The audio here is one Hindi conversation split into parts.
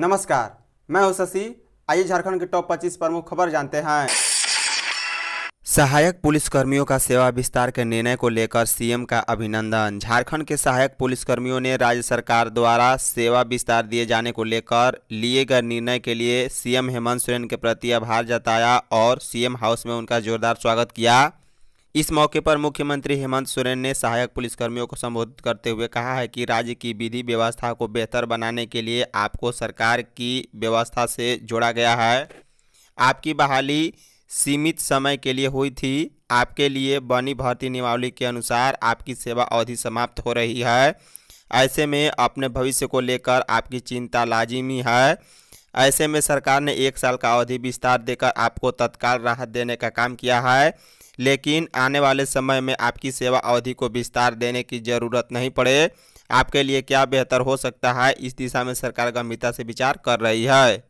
नमस्कार मैं हूं शशि आइए झारखंड के टॉप 25 प्रमुख खबर जानते हैं सहायक पुलिसकर्मियों का सेवा विस्तार के निर्णय को लेकर सीएम का अभिनंदन झारखंड के सहायक पुलिसकर्मियों ने राज्य सरकार द्वारा सेवा विस्तार दिए जाने को लेकर लिए गए निर्णय के लिए सीएम हेमंत सोरेन के प्रति आभार जताया और सीएम हाउस में उनका जोरदार स्वागत किया इस मौके पर मुख्यमंत्री हेमंत सोरेन ने सहायक पुलिसकर्मियों को संबोधित करते हुए कहा है कि राज्य की विधि व्यवस्था को बेहतर बनाने के लिए आपको सरकार की व्यवस्था से जोड़ा गया है आपकी बहाली सीमित समय के लिए हुई थी आपके लिए बनी भर्ती नियमावली के अनुसार आपकी सेवा अवधि समाप्त हो रही है ऐसे में अपने भविष्य को लेकर आपकी चिंता लाजिमी है ऐसे में सरकार ने एक साल का अवधि विस्तार देकर आपको तत्काल राहत देने का काम किया है लेकिन आने वाले समय में आपकी सेवा अवधि को विस्तार देने की ज़रूरत नहीं पड़े आपके लिए क्या बेहतर हो सकता है इस दिशा में सरकार गंभीरता से विचार कर रही है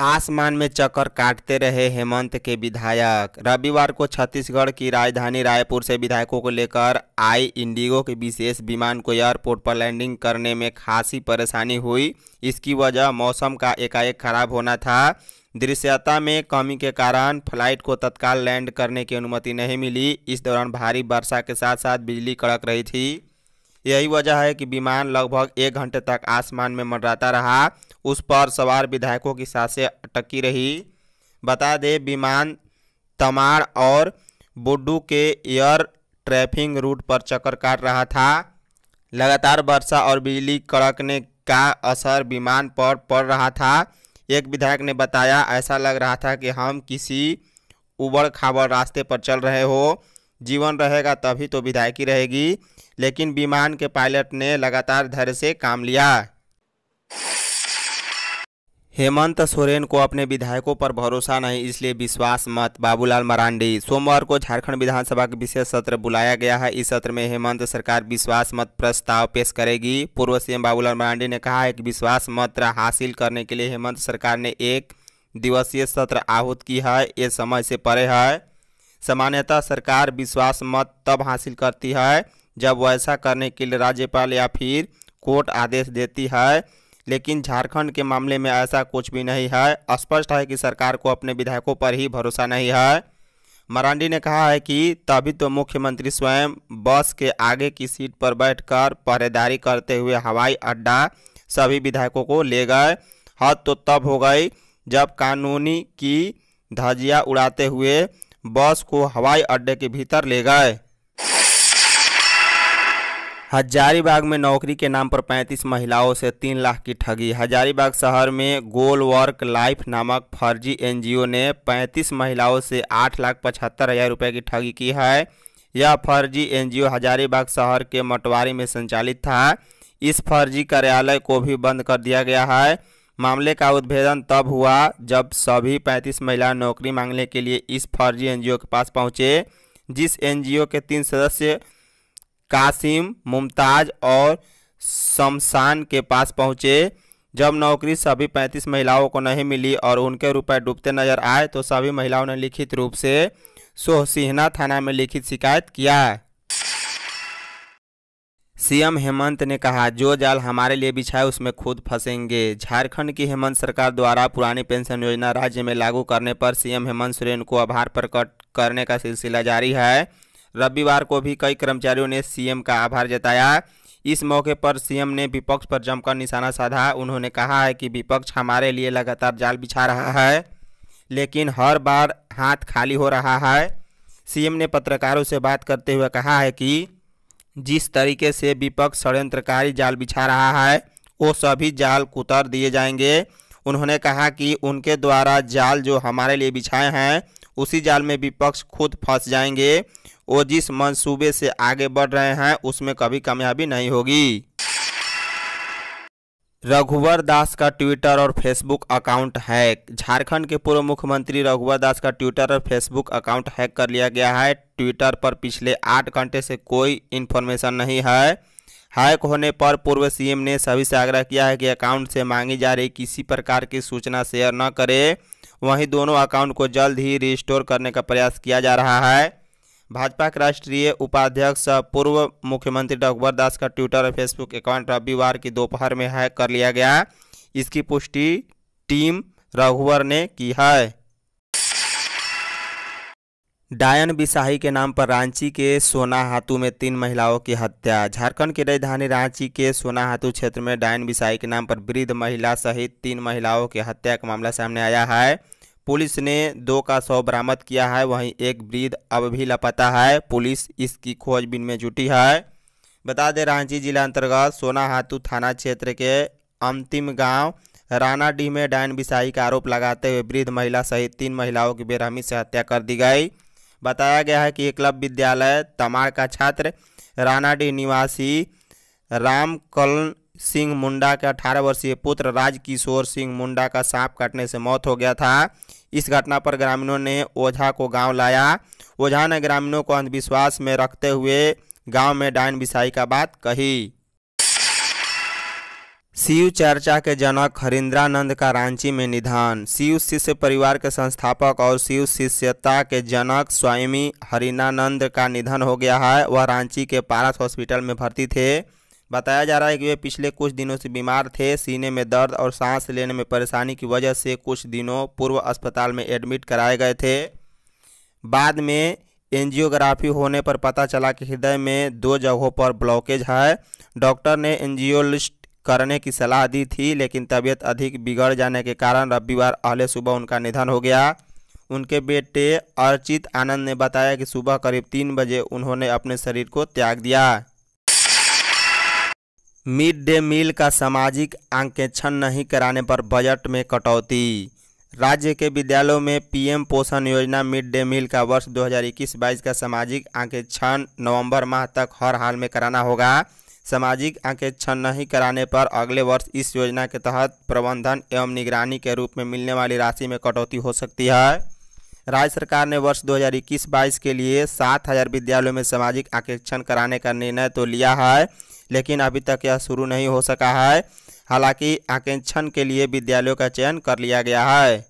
आसमान में चक्कर काटते रहे हेमंत के विधायक रविवार को छत्तीसगढ़ की राजधानी रायपुर से विधायकों को लेकर आई इंडिगो के विशेष विमान को एयरपोर्ट पर लैंडिंग करने में खासी परेशानी हुई इसकी वजह मौसम का एकाएक खराब होना था दृश्यता में कमी के कारण फ्लाइट को तत्काल लैंड करने की अनुमति नहीं मिली इस दौरान भारी वर्षा के साथ साथ बिजली कड़क रही थी यही वजह है कि विमान लगभग एक घंटे तक आसमान में मंडराता रहा उस पर सवार विधायकों की सांसें अटकी रही बता दें विमान तमाड़ और बुड्डू के एयर ट्रैफिंग रूट पर चक्कर काट रहा था लगातार वर्षा और बिजली कड़कने का असर विमान पर पड़ रहा था एक विधायक ने बताया ऐसा लग रहा था कि हम किसी उबड़ खाबड़ रास्ते पर चल रहे हो जीवन रहेगा तभी तो विधायकी रहेगी लेकिन विमान के पायलट ने लगातार धैर्य से काम लिया हेमंत सोरेन को अपने विधायकों पर भरोसा नहीं इसलिए विश्वास मत बाबूलाल मरांडी सोमवार को झारखंड विधानसभा के विशेष सत्र बुलाया गया है इस सत्र में हेमंत सरकार विश्वास मत प्रस्ताव पेश करेगी पूर्व सीएम बाबूलाल मरांडी ने कहा है कि विश्वास मत हासिल करने के लिए हेमंत सरकार ने एक दिवसीय सत्र आहूत की है ये समय से परे है सामान्यतः सरकार विश्वास मत तब हासिल करती है जब वैसा करने के लिए राज्यपाल या फिर कोर्ट आदेश देती है लेकिन झारखंड के मामले में ऐसा कुछ भी नहीं है स्पष्ट है कि सरकार को अपने विधायकों पर ही भरोसा नहीं है मरांडी ने कहा है कि तभी तो मुख्यमंत्री स्वयं बस के आगे की सीट पर बैठकर पहरेदारी करते हुए हवाई अड्डा सभी विधायकों को ले गए हद तो तब हो गई जब कानूनी की धजिया उड़ाते हुए बस को हवाई अड्डे के भीतर ले गए हजारीबाग में नौकरी के नाम पर 35 महिलाओं से तीन लाख की ठगी हजारीबाग शहर में गोल वर्क लाइफ नामक फर्जी एनजीओ ने 35 महिलाओं से आठ लाख पचहत्तर हजार रुपये की ठगी की है यह फर्जी एनजीओ हजारीबाग शहर के मटवारी में संचालित था इस फर्जी कार्यालय को भी बंद कर दिया गया है मामले का उद्भेदन तब हुआ जब सभी पैंतीस महिला नौकरी मांगने के लिए इस फर्जी एन के पास पहुँचे जिस एन के तीन सदस्य कासिम मुमताज और शमशान के पास पहुंचे जब नौकरी सभी पैंतीस महिलाओं को नहीं मिली और उनके रुपए डूबते नजर आए तो सभी महिलाओं ने लिखित रूप से सोहसिहना थाना में लिखित शिकायत किया सीएम हेमंत ने कहा जो जाल हमारे लिए बिछाए उसमें खुद फंसेंगे झारखंड की हेमंत सरकार द्वारा पुरानी पेंशन योजना राज्य में लागू करने पर सीएम हेमंत सोरेन को आभार प्रकट करने का सिलसिला जारी है रविवार को भी कई कर्मचारियों ने सीएम का आभार जताया इस मौके पर सीएम ने विपक्ष पर जमकर निशाना साधा उन्होंने कहा है कि विपक्ष हमारे लिए लगातार जाल बिछा रहा है लेकिन हर बार हाथ खाली हो रहा है सीएम ने पत्रकारों से बात करते हुए कहा है कि जिस तरीके से विपक्ष षड्यंत्रकारी जाल बिछा रहा है वो सभी जाल कुतर दिए जाएंगे उन्होंने कहा कि उनके द्वारा जाल जो हमारे लिए बिछाए हैं उसी जाल में विपक्ष खुद फंस जाएंगे वो जिस मंसूबे से आगे बढ़ रहे हैं उसमें कभी कामयाबी नहीं होगी रघुवर दास का ट्विटर और फेसबुक अकाउंट हैक झारखंड के पूर्व मुख्यमंत्री रघुवर दास का ट्विटर और फेसबुक अकाउंट हैक कर लिया गया है ट्विटर पर पिछले आठ घंटे से कोई इन्फॉर्मेशन नहीं है हैक होने पर पूर्व सीएम ने सभी से आग्रह किया है कि अकाउंट से मांगी जा रही किसी प्रकार की सूचना शेयर न करें वहीं दोनों अकाउंट को जल्द ही रिस्टोर करने का प्रयास किया जा रहा है भाजपा के राष्ट्रीय उपाध्यक्ष पूर्व मुख्यमंत्री डॉक्टर दास का ट्विटर और फेसबुक अकाउंट रविवार की दोपहर में हैक कर लिया गया इसकी पुष्टि टीम रघुवर ने की है डायन बिसाही के नाम पर रांची के सोनाहातू में तीन महिलाओं की हत्या झारखंड की राजधानी रांची के सोनाहातू क्षेत्र में डायन बिसाही के नाम पर वृद्ध महिला सहित तीन महिलाओं की हत्या का मामला सामने आया है पुलिस ने दो का शव बरामद किया है वहीं एक वृद्ध अब भी लापता है पुलिस इसकी खोजबीन में जुटी है बता दें रांची जिला अंतर्गत सोनाहातू थाना क्षेत्र के अंतिम गाँव रानाडीह में डायन बिसाही का आरोप लगाते हुए वृद्ध महिला सहित तीन महिलाओं की बेरहमी से हत्या कर दी गई बताया गया है कि ये विद्यालय तमार का छात्र रानाडी निवासी राम कलन सिंह मुंडा के 18 वर्षीय पुत्र राजकिशोर सिंह मुंडा का सांप काटने से मौत हो गया था इस घटना पर ग्रामीणों ने ओझा को गांव लाया ओझा ने ग्रामीणों को अंधविश्वास में रखते हुए गांव में डायन बिसाई का बात कही शिव चर्चा के जनक हरिंद्रानंद का रांची में निधन शिव शिष्य परिवार के संस्थापक और शिव शिष्यता के जनक स्वामी हरिनानंद का निधन हो गया है वह रांची के पारस हॉस्पिटल में भर्ती थे बताया जा रहा है कि वे पिछले कुछ दिनों से बीमार थे सीने में दर्द और सांस लेने में परेशानी की वजह से कुछ दिनों पूर्व अस्पताल में एडमिट कराए गए थे बाद में एंजियोग्राफी होने पर पता चला कि हृदय में दो जगहों पर ब्लॉकेज है डॉक्टर ने एंजियोलिस्ट करने की सलाह दी थी लेकिन तबीयत अधिक बिगड़ जाने के कारण रविवार अहले सुबह उनका निधन हो गया उनके बेटे अर्चित आनंद ने बताया कि सुबह करीब तीन बजे उन्होंने अपने शरीर को त्याग दिया मिड डे मील का सामाजिक आंकेक्षण नहीं कराने पर बजट में कटौती राज्य के विद्यालयों में पीएम पोषण योजना मिड डे मील का वर्ष 2021-22 का सामाजिक आंकेक्षण नवंबर माह तक हर हाल में कराना होगा सामाजिक आंकेक्षण नहीं कराने पर अगले वर्ष इस योजना के तहत प्रबंधन एवं निगरानी के रूप में मिलने वाली राशि में कटौती हो सकती है राज्य सरकार ने वर्ष 2021-22 के लिए सात हज़ार विद्यालयों में सामाजिक आकेक्षण कराने का निर्णय तो लिया है लेकिन अभी तक यह शुरू नहीं हो सका है हालांकि आकेक्षण के लिए विद्यालयों का चयन कर लिया गया है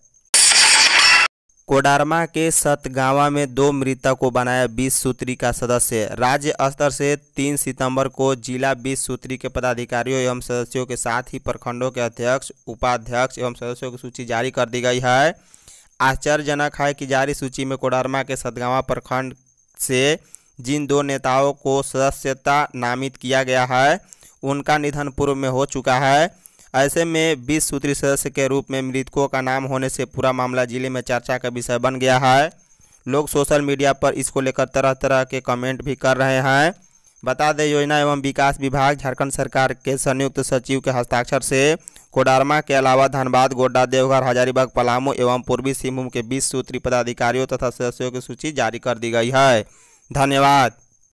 कोडारमा के सतगावा में दो मृतक को बनाया बीस सूत्री का सदस्य राज्य स्तर से तीन सितंबर को जिला बीस सूत्री के पदाधिकारियों एवं सदस्यों के साथ ही प्रखंडों के अध्यक्ष उपाध्यक्ष एवं सदस्यों की सूची जारी कर दी गई है आश्चर्यजनक है कि जारी सूची में कोडारमा के सतगावा प्रखंड से जिन दो नेताओं को सदस्यता नामित किया गया है उनका निधन पूर्व में हो चुका है ऐसे में बीस सूत्री सदस्य के रूप में मृतकों का नाम होने से पूरा मामला जिले में चर्चा का विषय बन गया है लोग सोशल मीडिया पर इसको लेकर तरह तरह के कमेंट भी कर रहे हैं बता दें योजना एवं विकास विभाग झारखंड सरकार के संयुक्त सचिव के हस्ताक्षर से कोडारमा के अलावा धनबाद गोड्डा देवघर हजारीबाग पलामू एवं पूर्वी सिंहभूम के बीस सूत्री पदाधिकारियों तथा सदस्यों की सूची जारी कर दी गई है धन्यवाद